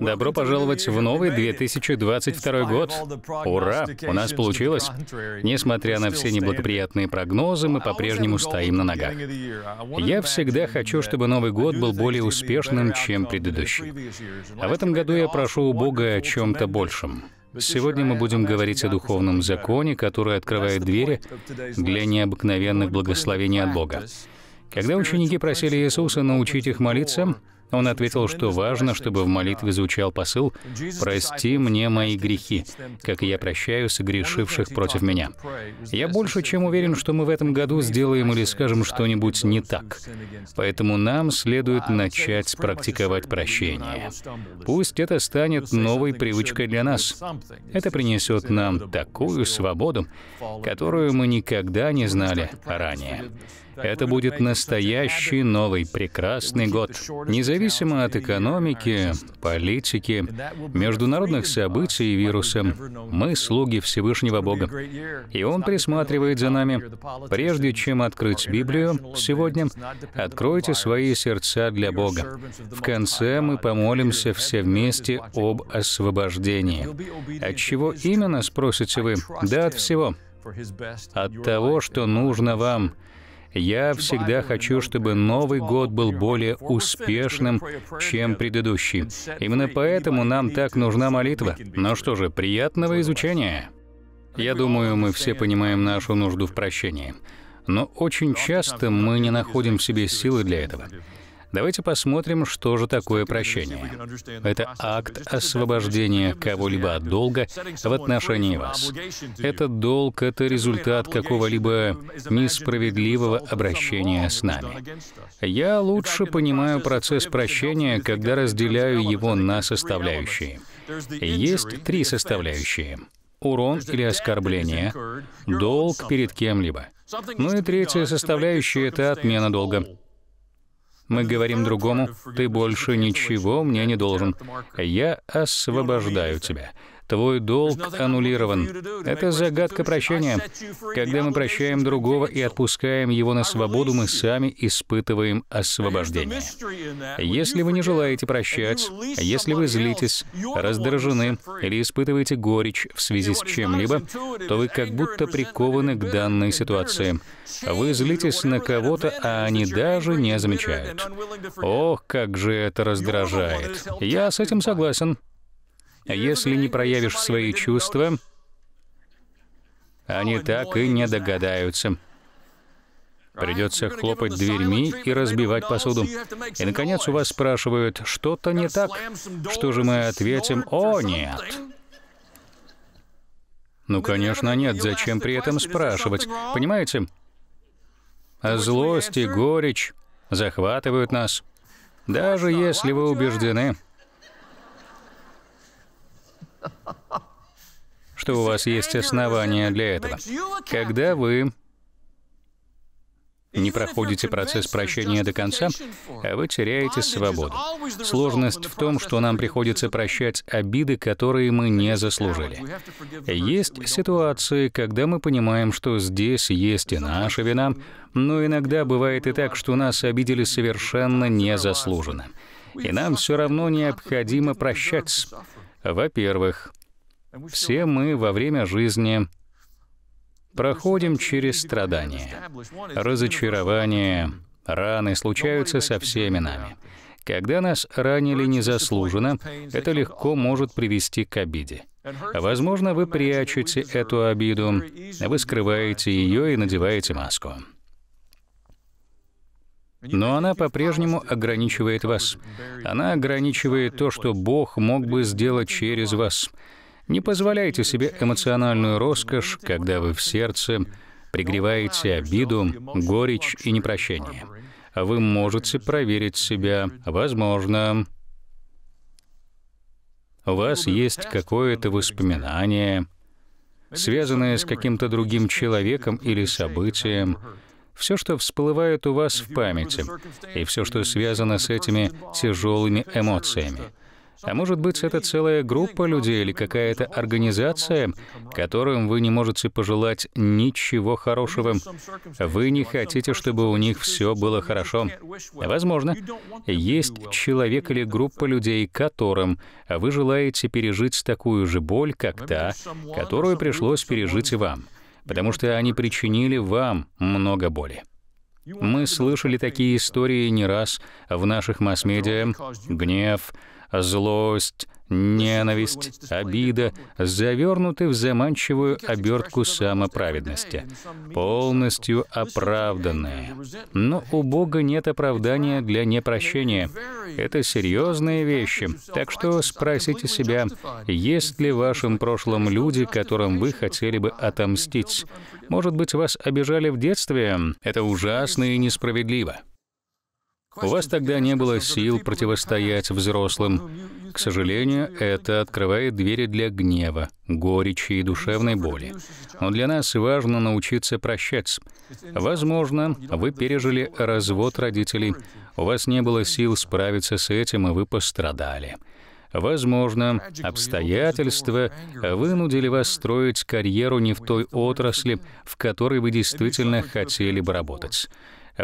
Добро пожаловать в новый 2022 год. Ура! У нас получилось. Несмотря на все неблагоприятные прогнозы, мы по-прежнему стоим на ногах. Я всегда хочу, чтобы Новый год был более успешным, чем предыдущий. А в этом году я прошу у Бога о чем-то большем. Сегодня мы будем говорить о духовном законе, который открывает двери для необыкновенных благословений от Бога. Когда ученики просили Иисуса научить их молиться, он ответил, что важно, чтобы в молитве звучал посыл «Прости мне мои грехи, как я прощаю согрешивших против меня». Я больше чем уверен, что мы в этом году сделаем или скажем что-нибудь не так. Поэтому нам следует начать практиковать прощение. Пусть это станет новой привычкой для нас. Это принесет нам такую свободу, которую мы никогда не знали ранее. Это будет настоящий новый прекрасный год, независимо от экономики, политики, международных событий и вируса. Мы слуги Всевышнего Бога, и Он присматривает за нами. Прежде чем открыть Библию сегодня, откройте свои сердца для Бога. В конце мы помолимся все вместе об освобождении. От чего именно, спросите вы? Да, от всего. От того, что нужно вам. Я всегда хочу, чтобы Новый год был более успешным, чем предыдущий. Именно поэтому нам так нужна молитва. Ну что же, приятного изучения. Я думаю, мы все понимаем нашу нужду в прощении. Но очень часто мы не находим в себе силы для этого. Давайте посмотрим, что же такое прощение. Это акт освобождения кого-либо от долга в отношении вас. Этот долг — это результат какого-либо несправедливого обращения с нами. Я лучше понимаю процесс прощения, когда разделяю его на составляющие. Есть три составляющие урон или оскорбление, долг перед кем-либо. Ну и третья составляющая — это отмена долга. Мы говорим другому, ты больше ничего мне не должен. Я освобождаю тебя. Твой долг аннулирован. Это загадка прощения. Когда мы прощаем другого и отпускаем его на свободу, мы сами испытываем освобождение. Если вы не желаете прощать, если вы злитесь, раздражены или испытываете горечь в связи с чем-либо, то вы как будто прикованы к данной ситуации. Вы злитесь на кого-то, а они даже не замечают. Ох, как же это раздражает. Я с этим согласен. А если не проявишь свои чувства, они так и не догадаются. Придется хлопать дверьми и разбивать посуду. И, наконец, у вас спрашивают, что-то не так. Что же мы ответим? О, нет. Ну, конечно, нет. Зачем при этом спрашивать? Понимаете? А злость и горечь захватывают нас. Даже если вы убеждены, что у вас есть основания для этого. Когда вы не проходите процесс прощения до конца, а вы теряете свободу. Сложность в том, что нам приходится прощать обиды, которые мы не заслужили. Есть ситуации, когда мы понимаем, что здесь есть и наша вина, но иногда бывает и так, что нас обидели совершенно незаслуженно. И нам все равно необходимо прощать. Во-первых, все мы во время жизни проходим через страдания, разочарования, раны случаются со всеми нами. Когда нас ранили незаслуженно, это легко может привести к обиде. Возможно, вы прячете эту обиду, вы скрываете ее и надеваете маску. Но она по-прежнему ограничивает вас. Она ограничивает то, что Бог мог бы сделать через вас. Не позволяйте себе эмоциональную роскошь, когда вы в сердце пригреваете обиду, горечь и непрощение. А вы можете проверить себя, возможно, у вас есть какое-то воспоминание, связанное с каким-то другим человеком или событием, все, что всплывает у вас в памяти, и все, что связано с этими тяжелыми эмоциями. А может быть, это целая группа людей или какая-то организация, которым вы не можете пожелать ничего хорошего. Вы не хотите, чтобы у них все было хорошо. Возможно, есть человек или группа людей, которым вы желаете пережить такую же боль, как та, которую пришлось пережить вам потому что они причинили вам много боли. Мы слышали такие истории не раз в наших масс-медиа. Гнев, злость, ненависть, обида завернуты в заманчивую обертку самоправедности, полностью оправданные. Но у Бога нет оправдания для непрощения. Это серьезные вещи. Так что спросите себя, есть ли в вашем прошлом люди, которым вы хотели бы отомстить? Может быть, вас обижали в детстве? Это ужасно и несправедливо. У вас тогда не было сил противостоять взрослым. К сожалению, это открывает двери для гнева, горечи и душевной боли. Но для нас важно научиться прощать. Возможно, вы пережили развод родителей, у вас не было сил справиться с этим, и вы пострадали. Возможно, обстоятельства вынудили вас строить карьеру не в той отрасли, в которой вы действительно хотели бы работать.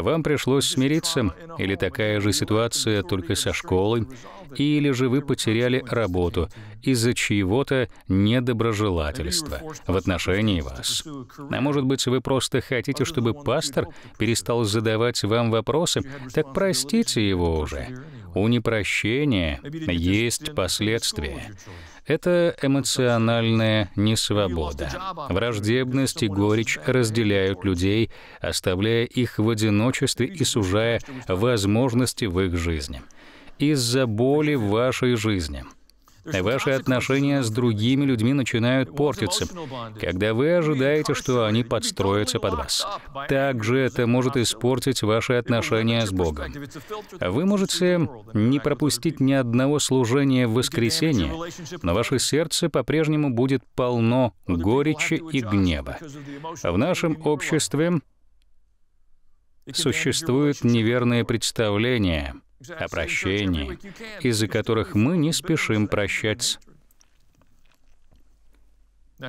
Вам пришлось смириться, или такая же ситуация только со школой, или же вы потеряли работу из-за чьего-то недоброжелательства в отношении вас. А может быть, вы просто хотите, чтобы пастор перестал задавать вам вопросы, так простите его уже. У непрощения есть последствия. Это эмоциональная несвобода. Враждебность и горечь разделяют людей, оставляя их в одиночестве и сужая возможности в их жизни. Из-за боли в вашей жизни — Ваши отношения с другими людьми начинают портиться, когда вы ожидаете, что они подстроятся под вас. Также это может испортить ваши отношения с Богом. Вы можете не пропустить ни одного служения в воскресенье, но ваше сердце по-прежнему будет полно горечи и гнева. В нашем обществе существуют неверные представления — о прощении, из-за которых мы не спешим прощать,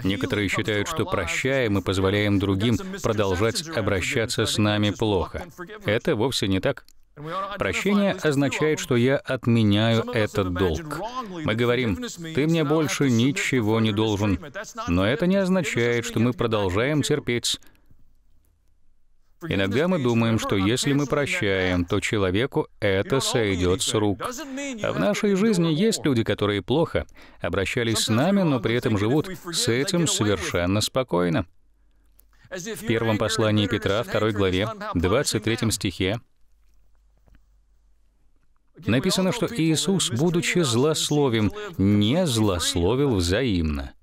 Некоторые считают, что прощаем и позволяем другим продолжать обращаться с нами плохо. Это вовсе не так. Прощение означает, что я отменяю этот долг. Мы говорим, ты мне больше ничего не должен. Но это не означает, что мы продолжаем терпеть, Иногда мы думаем, что если мы прощаем, то человеку это сойдет с рук. А в нашей жизни есть люди, которые плохо обращались с нами, но при этом живут с этим совершенно спокойно. В первом послании Петра, 2 главе, 23 стихе, написано, что Иисус, будучи злословим, не злословил взаимно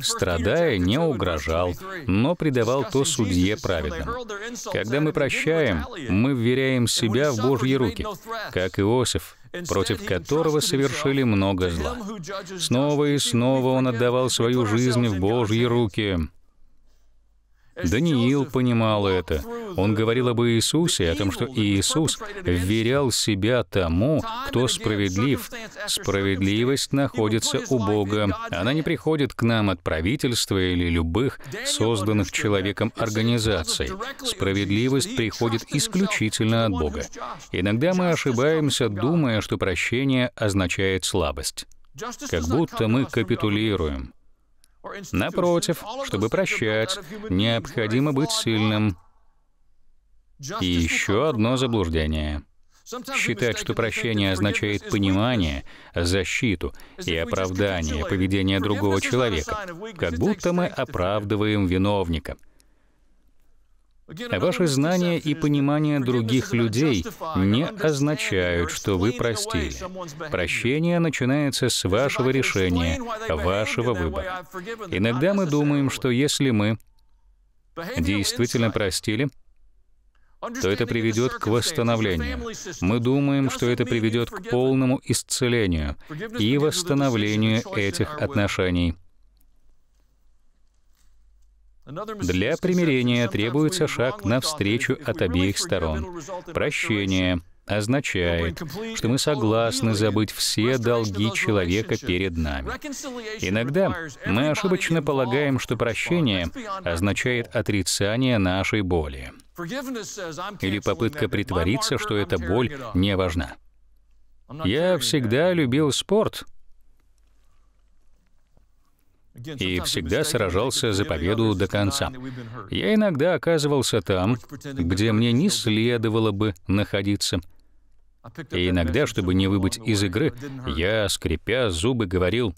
страдая, не угрожал, но предавал то судье праведному. Когда мы прощаем, мы вверяем себя в Божьи руки, как Иосиф, против которого совершили много зла. Снова и снова он отдавал свою жизнь в Божьи руки. Даниил понимал это. Он говорил об Иисусе, о том, что Иисус вверял себя тому, кто справедлив. Справедливость находится у Бога. Она не приходит к нам от правительства или любых созданных человеком организаций. Справедливость приходит исключительно от Бога. Иногда мы ошибаемся, думая, что прощение означает слабость. Как будто мы капитулируем. Напротив, чтобы прощать, необходимо быть сильным. И еще одно заблуждение. Считать, что прощение означает понимание, защиту и оправдание поведения другого человека, как будто мы оправдываем виновника — Ваши знания и понимание других людей не означают, что вы простили. Прощение начинается с вашего решения, вашего выбора. Иногда мы думаем, что если мы действительно простили, то это приведет к восстановлению. Мы думаем, что это приведет к полному исцелению и восстановлению этих отношений. Для примирения требуется шаг навстречу от обеих сторон. Прощение означает, что мы согласны забыть все долги человека перед нами. Иногда мы ошибочно полагаем, что прощение означает отрицание нашей боли или попытка притвориться, что эта боль не важна. Я всегда любил спорт, и всегда сражался за победу до конца. Я иногда оказывался там, где мне не следовало бы находиться. И иногда, чтобы не выбыть из игры, я, скрипя зубы, говорил,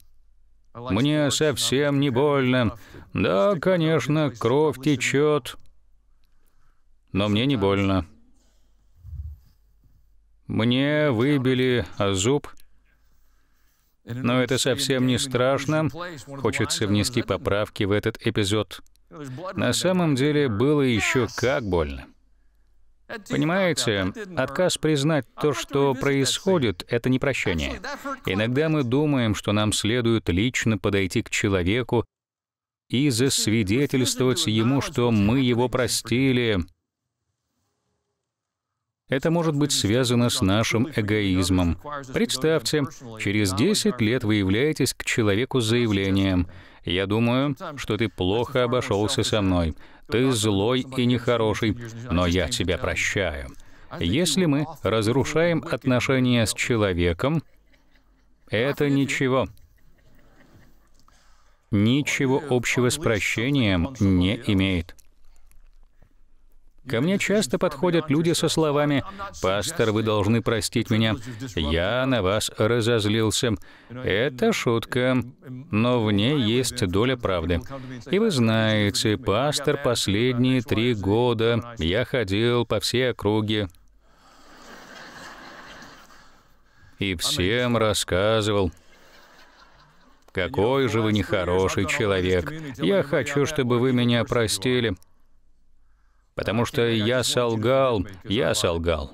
«Мне совсем не больно. Да, конечно, кровь течет, но мне не больно. Мне выбили зуб, но это совсем не страшно. Хочется внести поправки в этот эпизод. На самом деле было еще как больно. Понимаете, отказ признать то, что происходит, это не прощение. Иногда мы думаем, что нам следует лично подойти к человеку и засвидетельствовать ему, что мы его простили, это может быть связано с нашим эгоизмом. Представьте, через 10 лет вы являетесь к человеку с заявлением «Я думаю, что ты плохо обошелся со мной, ты злой и нехороший, но я тебя прощаю». Если мы разрушаем отношения с человеком, это ничего. Ничего общего с прощением не имеет. Ко мне часто подходят люди со словами «Пастор, вы должны простить меня, я на вас разозлился». Это шутка, но в ней есть доля правды. И вы знаете, пастор, последние три года я ходил по всей округе, и всем рассказывал, какой же вы нехороший человек. Я хочу, чтобы вы меня простили потому что я солгал, я солгал.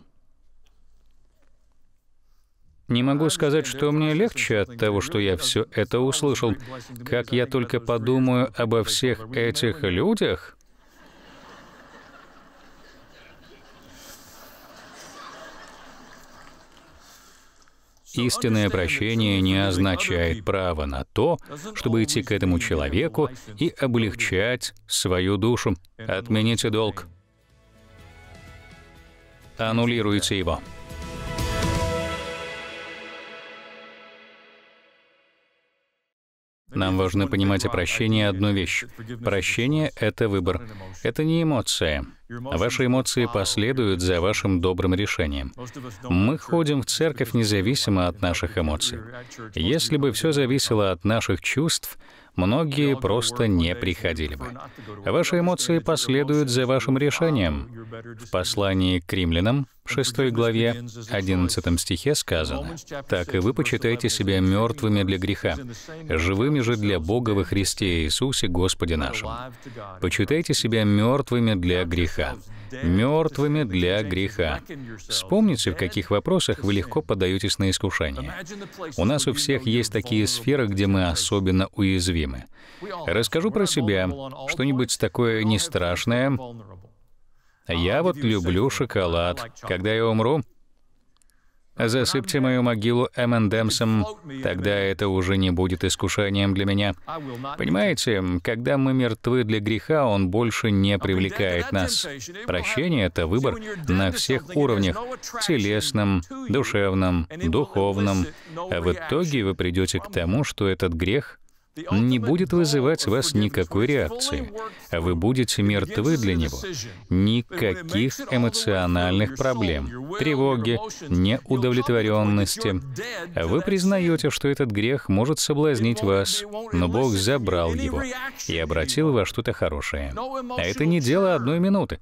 Не могу сказать, что мне легче от того, что я все это услышал. Как я только подумаю обо всех этих людях, Истинное прощение не означает право на то, чтобы идти к этому человеку и облегчать свою душу. Отмените долг. Аннулируйте его. Нам важно понимать о прощении одну вещь. Прощение — это выбор. Это не эмоция. Ваши эмоции последуют за вашим добрым решением. Мы ходим в церковь независимо от наших эмоций. Если бы все зависело от наших чувств — многие просто не приходили бы. Ваши эмоции последуют за вашим решением. В послании к римлянам, 6 главе, 11 стихе сказано, «Так и вы почитаете себя мертвыми для греха, живыми же для Бога во Христе Иисусе Господе нашим. Почитайте себя мертвыми для греха, мертвыми для греха. Вспомните, в каких вопросах вы легко поддаетесь на искушение. У нас у всех есть такие сферы, где мы особенно уязвимы. Расскажу про себя, что-нибудь такое не страшное. Я вот люблю шоколад. Когда я умру, Засыпьте мою могилу Эммендемсом, тогда это уже не будет искушением для меня. Понимаете, когда мы мертвы для греха, он больше не привлекает нас. Прощение — это выбор на всех уровнях — телесном, душевном, духовном. А в итоге вы придете к тому, что этот грех — не будет вызывать у вас никакой реакции, а вы будете мертвы для него. Никаких эмоциональных проблем, тревоги, неудовлетворенности. Вы признаете, что этот грех может соблазнить вас, но Бог забрал его и обратил во что-то хорошее. А это не дело одной минуты.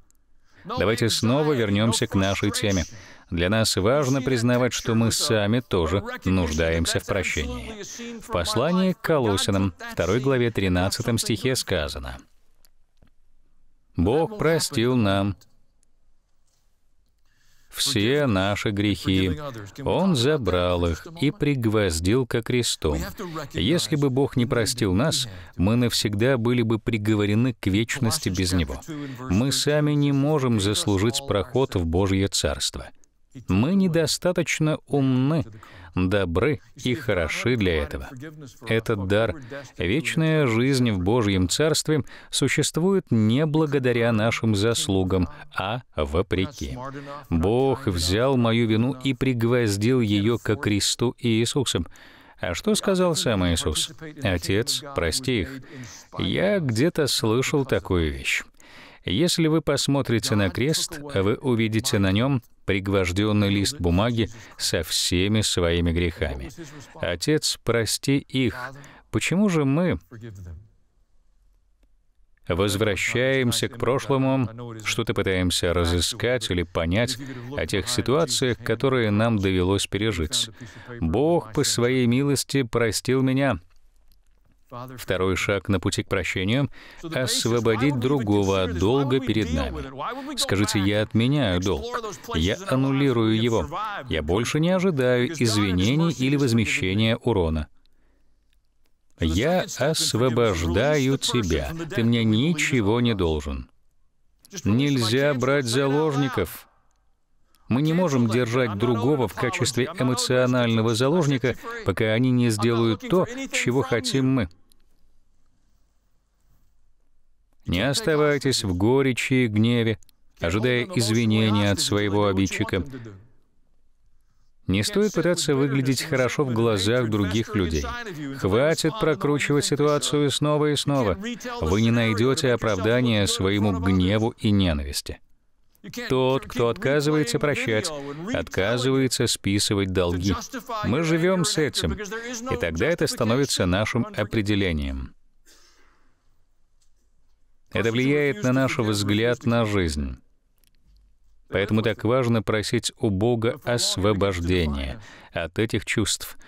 Давайте снова вернемся к нашей теме. Для нас важно признавать, что мы сами тоже нуждаемся в прощении. В послании к Колосинам, 2 главе 13 стихе сказано, «Бог простил нам все наши грехи. Он забрал их и пригвоздил ко кресту. Если бы Бог не простил нас, мы навсегда были бы приговорены к вечности без Него. Мы сами не можем заслужить проход в Божье Царство. Мы недостаточно умны, добры и хороши для этого. Этот дар, вечная жизнь в Божьем Царстве, существует не благодаря нашим заслугам, а вопреки. Бог взял мою вину и пригвоздил ее ко кресту Иисусом. А что сказал сам Иисус? «Отец, прости их». Я где-то слышал такую вещь. Если вы посмотрите на крест, вы увидите на нем пригвожденный лист бумаги со всеми своими грехами. Отец, прости их. Почему же мы возвращаемся к прошлому, что-то пытаемся разыскать или понять о тех ситуациях, которые нам довелось пережить. Бог по своей милости простил меня. Второй шаг на пути к прощению — освободить другого от долга перед нами. Скажите, я отменяю долг, я аннулирую его, я больше не ожидаю извинений или возмещения урона. Я освобождаю тебя, ты мне ничего не должен. Нельзя брать заложников. Мы не можем держать другого в качестве эмоционального заложника, пока они не сделают то, чего хотим мы. Не оставайтесь в горечи и гневе, ожидая извинения от своего обидчика. Не стоит пытаться выглядеть хорошо в глазах других людей. Хватит прокручивать ситуацию снова и снова. Вы не найдете оправдания своему гневу и ненависти. Тот, кто отказывается прощать, отказывается списывать долги. Мы живем с этим, и тогда это становится нашим определением. Это влияет на наш взгляд на жизнь. Поэтому так важно просить у Бога освобождения от этих чувств.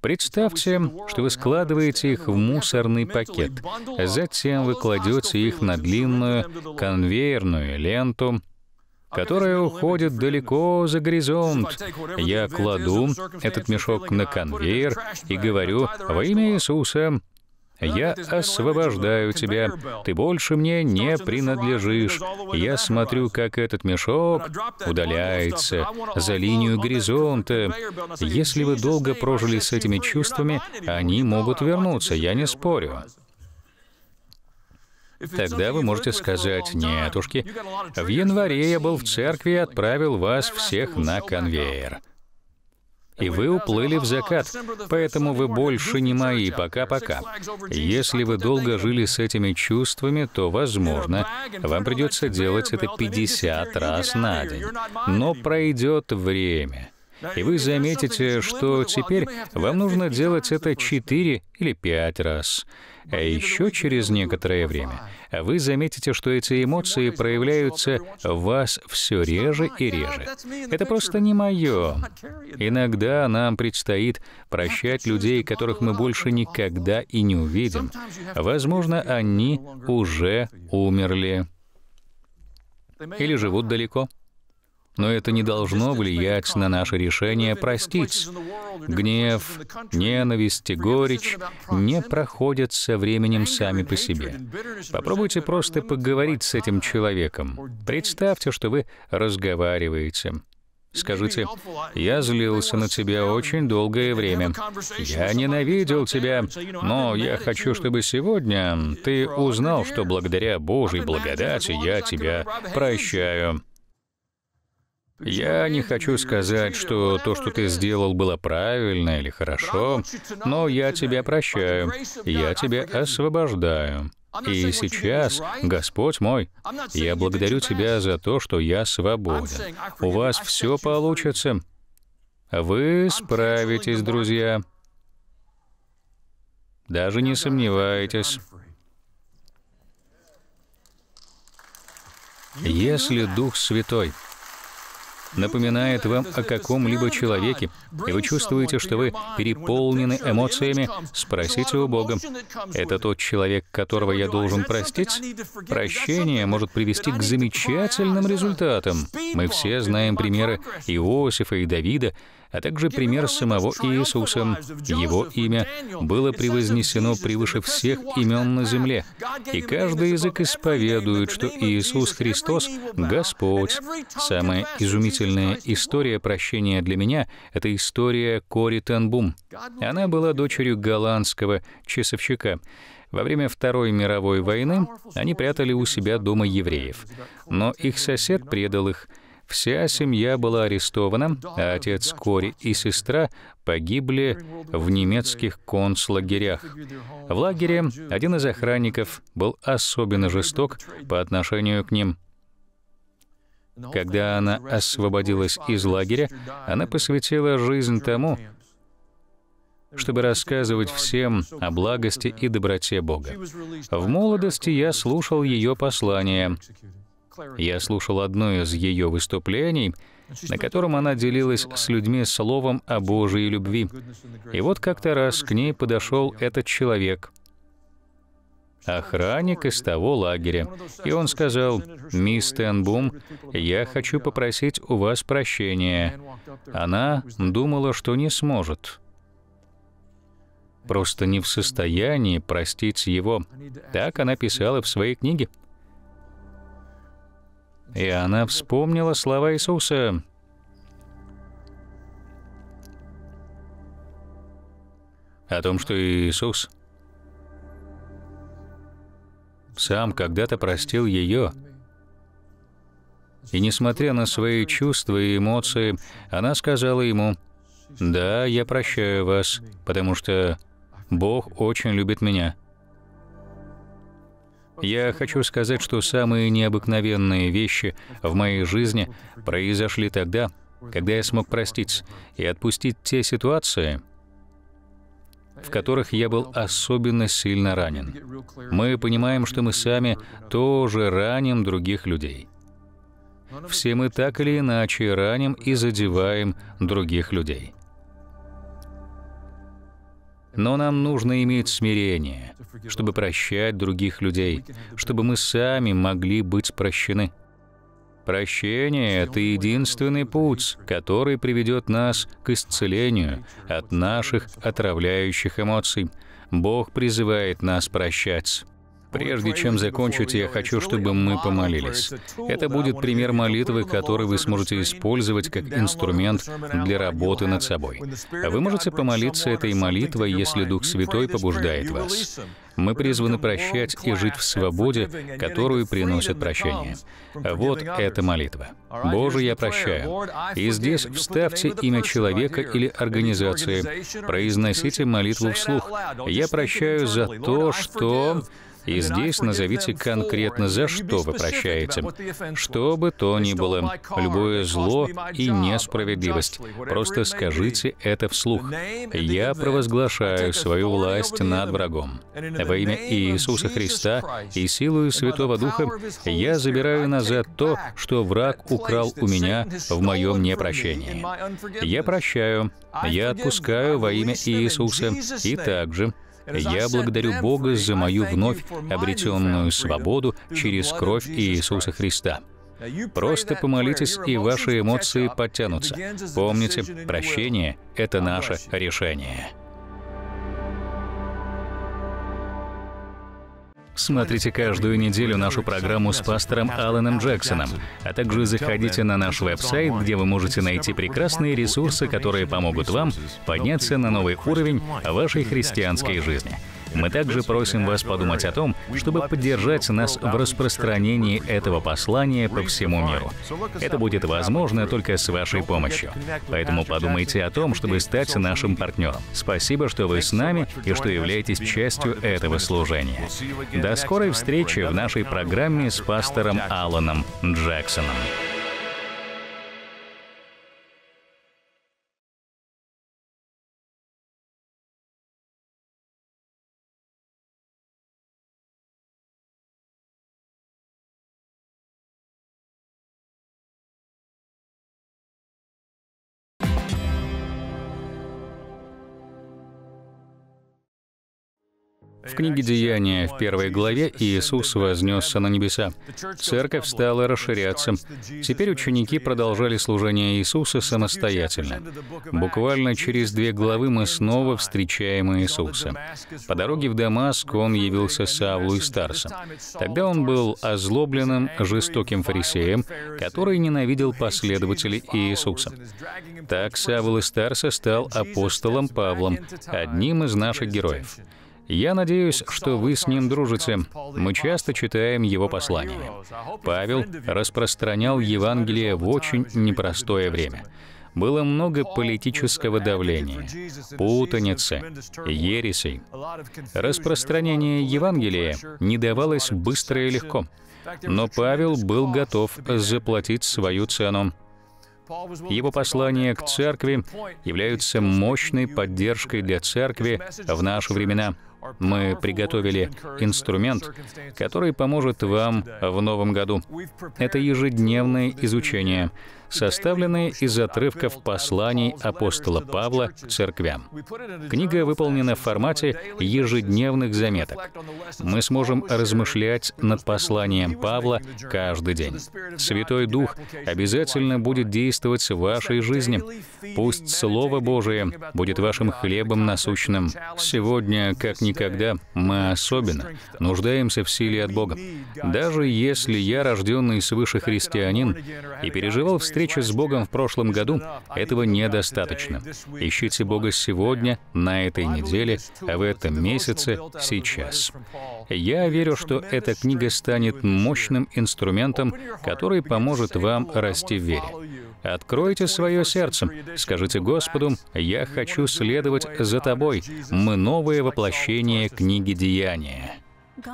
Представьте, что вы складываете их в мусорный пакет, а затем вы кладете их на длинную конвейерную ленту, которая уходит далеко за горизонт. Я кладу этот мешок на конвейер и говорю во имя Иисуса, я освобождаю тебя. Ты больше мне не принадлежишь. Я смотрю, как этот мешок удаляется за линию горизонта. Если вы долго прожили с этими чувствами, они могут вернуться, я не спорю. Тогда вы можете сказать, «Нетушки, в январе я был в церкви и отправил вас всех на конвейер» и вы уплыли в закат, поэтому вы больше не мои, пока-пока. Если вы долго жили с этими чувствами, то, возможно, вам придется делать это 50 раз на день. Но пройдет время. И вы заметите, что теперь вам нужно делать это четыре или пять раз. А еще через некоторое время вы заметите, что эти эмоции проявляются в вас все реже и реже. Это просто не мое. Иногда нам предстоит прощать людей, которых мы больше никогда и не увидим. Возможно, они уже умерли или живут далеко. Но это не должно влиять на наше решение простить. Гнев, ненависть и горечь не проходят со временем сами по себе. Попробуйте просто поговорить с этим человеком. Представьте, что вы разговариваете. Скажите, я злился на тебя очень долгое время. Я ненавидел тебя, но я хочу, чтобы сегодня ты узнал, что благодаря Божьей благодати я тебя прощаю. Я не хочу сказать, что то, что ты сделал, было правильно или хорошо, но я тебя прощаю, я тебя освобождаю. И сейчас, Господь мой, я благодарю Тебя за то, что я свободен. У вас все получится. Вы справитесь, друзья. Даже не сомневайтесь. Если Дух Святой — напоминает вам о каком-либо человеке, и вы чувствуете, что вы переполнены эмоциями, спросите у Бога, «Это тот человек, которого я должен простить?» Прощение может привести к замечательным результатам. Мы все знаем примеры Иосифа и Давида, а также пример самого Иисуса. Его имя было превознесено превыше всех имен на земле, и каждый язык исповедует, что Иисус Христос — Господь. Самая изумительная история прощения для меня — это история Кори Тенбум. Она была дочерью голландского часовщика. Во время Второй мировой войны они прятали у себя дома евреев, но их сосед предал их — Вся семья была арестована, а отец Кори и сестра погибли в немецких концлагерях. В лагере один из охранников был особенно жесток по отношению к ним. Когда она освободилась из лагеря, она посвятила жизнь тому, чтобы рассказывать всем о благости и доброте Бога. В молодости я слушал ее послания. Я слушал одно из ее выступлений, на котором она делилась с людьми словом о Божьей любви. И вот как-то раз к ней подошел этот человек, охранник из того лагеря, и он сказал, «Мисс Тенбум, я хочу попросить у вас прощения». Она думала, что не сможет просто не в состоянии простить его. Так она писала в своей книге. И она вспомнила слова Иисуса. О том, что Иисус сам когда-то простил ее. И несмотря на свои чувства и эмоции, она сказала ему, «Да, я прощаю вас, потому что Бог очень любит меня». Я хочу сказать, что самые необыкновенные вещи в моей жизни произошли тогда, когда я смог простить и отпустить те ситуации, в которых я был особенно сильно ранен. Мы понимаем, что мы сами тоже раним других людей. Все мы так или иначе раним и задеваем других людей. Но нам нужно иметь смирение, чтобы прощать других людей, чтобы мы сами могли быть прощены. Прощение — это единственный путь, который приведет нас к исцелению от наших отравляющих эмоций. Бог призывает нас прощать. Прежде чем закончить, я хочу, чтобы мы помолились. Это будет пример молитвы, который вы сможете использовать как инструмент для работы над собой. Вы можете помолиться этой молитвой, если Дух Святой побуждает вас. Мы призваны прощать и жить в свободе, которую приносит прощение. Вот эта молитва. «Боже, я прощаю». И здесь вставьте имя человека или организации. Произносите молитву вслух. «Я прощаю за то, что...» И здесь назовите конкретно, за что вы прощаете. Что бы то ни было, любое зло и несправедливость. Просто скажите это вслух. Я провозглашаю свою власть над врагом. Во имя Иисуса Христа и силою Святого Духа я забираю назад то, что враг украл у меня в моем непрощении. Я прощаю, я отпускаю во имя Иисуса и также я благодарю Бога за мою вновь обретенную свободу через кровь Иисуса Христа. Просто помолитесь, и ваши эмоции подтянутся. Помните, прощение — это наше решение. Смотрите каждую неделю нашу программу с пастором Алленом Джексоном, а также заходите на наш веб-сайт, где вы можете найти прекрасные ресурсы, которые помогут вам подняться на новый уровень вашей христианской жизни. Мы также просим вас подумать о том, чтобы поддержать нас в распространении этого послания по всему миру. Это будет возможно только с вашей помощью. Поэтому подумайте о том, чтобы стать нашим партнером. Спасибо, что вы с нами и что являетесь частью этого служения. До скорой встречи в нашей программе с пастором Алланом Джексоном. В книге «Деяния» в первой главе Иисус вознесся на небеса. Церковь стала расширяться. Теперь ученики продолжали служение Иисуса самостоятельно. Буквально через две главы мы снова встречаем Иисуса. По дороге в Дамаск он явился Савлу и Старсом. Тогда он был озлобленным, жестоким фарисеем, который ненавидел последователей Иисуса. Так Савл и Старса стал апостолом Павлом, одним из наших героев. Я надеюсь, что вы с ним дружите. Мы часто читаем его послания. Павел распространял Евангелие в очень непростое время. Было много политического давления, путаницы, ересей. Распространение Евангелия не давалось быстро и легко, но Павел был готов заплатить свою цену. Его послания к церкви являются мощной поддержкой для церкви в наши времена. Мы приготовили инструмент, который поможет вам в новом году. Это ежедневное изучение составленные из отрывков посланий апостола Павла к церквям. Книга выполнена в формате ежедневных заметок. Мы сможем размышлять над посланием Павла каждый день. Святой Дух обязательно будет действовать в вашей жизни. Пусть Слово Божие будет вашим хлебом насущным. Сегодня, как никогда, мы особенно нуждаемся в силе от Бога. Даже если я рожденный свыше христианин и переживал встречи встрече с Богом в прошлом году, этого недостаточно. Ищите Бога сегодня, на этой неделе, а в этом месяце, сейчас. Я верю, что эта книга станет мощным инструментом, который поможет вам расти в вере. Откройте свое сердце, скажите Господу, «Я хочу следовать за Тобой». Мы новое воплощение книги «Деяния».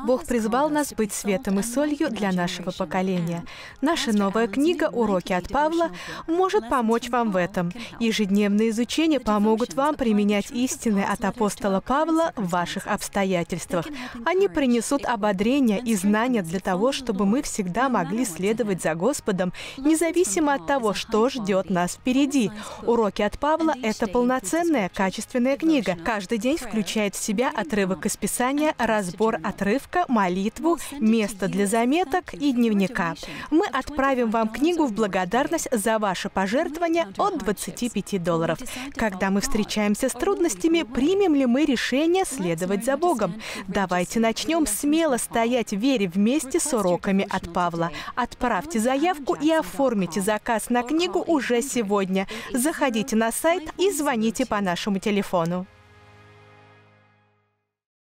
Бог призвал нас быть светом и солью для нашего поколения. Наша новая книга «Уроки от Павла» может помочь вам в этом. Ежедневные изучения помогут вам применять истины от апостола Павла в ваших обстоятельствах. Они принесут ободрение и знания для того, чтобы мы всегда могли следовать за Господом, независимо от того, что ждет нас впереди. «Уроки от Павла» — это полноценная, качественная книга. Каждый день включает в себя отрывок из Писания, разбор отрывка, Ивлеевка, молитву, место для заметок и дневника. Мы отправим вам книгу в благодарность за ваше ну, пожертвование от 25 долларов. Когда мы встречаемся с трудностями, примем ли мы решение следовать за Богом? Давайте начнем смело стоять в вере вместе с уроками от Павла. Отправьте заявку и оформите заказ на книгу уже сегодня. Заходите на сайт и звоните по нашему телефону.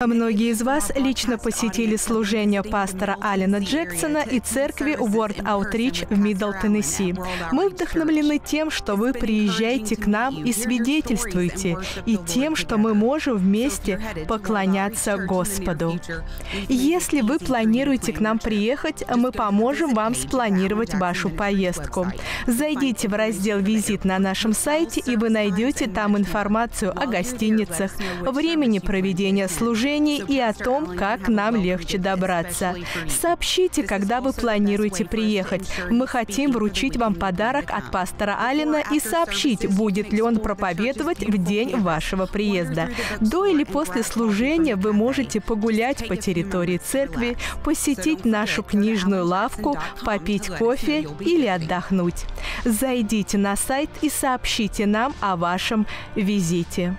А многие из вас лично посетили служение пастора Алина Джексона и церкви World Outreach в Мидл Теннесси. Мы вдохновлены тем, что вы приезжаете к нам и свидетельствуете, и тем, что мы можем вместе поклоняться Господу. Если вы планируете к нам приехать, мы поможем вам спланировать вашу поездку. Зайдите в раздел «Визит» на нашем сайте, и вы найдете там информацию о гостиницах, времени проведения служения, движении и о том, как нам легче добраться. Сообщите, когда вы планируете приехать. Мы хотим вручить вам подарок от пастора Алина и сообщить, будет ли он проповедовать в день вашего приезда. До или после служения вы можете погулять по территории церкви, посетить нашу книжную лавку, попить кофе или отдохнуть. Зайдите на сайт и сообщите нам о вашем визите.